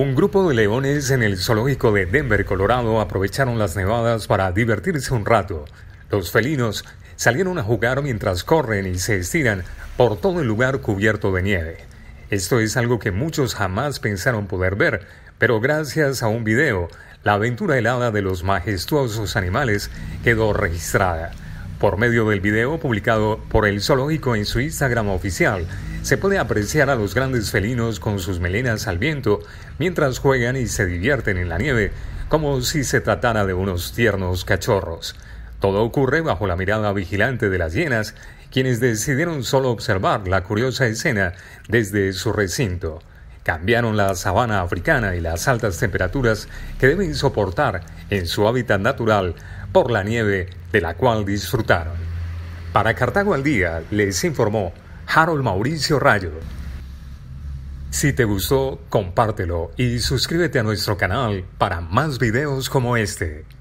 Un grupo de leones en el zoológico de Denver, Colorado, aprovecharon las nevadas para divertirse un rato. Los felinos salieron a jugar mientras corren y se estiran por todo el lugar cubierto de nieve. Esto es algo que muchos jamás pensaron poder ver, pero gracias a un video, la aventura helada de los majestuosos animales quedó registrada. Por medio del video publicado por el zoológico en su Instagram oficial, se puede apreciar a los grandes felinos con sus melenas al viento mientras juegan y se divierten en la nieve, como si se tratara de unos tiernos cachorros. Todo ocurre bajo la mirada vigilante de las hienas, quienes decidieron solo observar la curiosa escena desde su recinto. Cambiaron la sabana africana y las altas temperaturas que deben soportar en su hábitat natural por la nieve de la cual disfrutaron. Para Cartago al Día les informó Harold Mauricio Rayo. Si te gustó, compártelo y suscríbete a nuestro canal para más videos como este.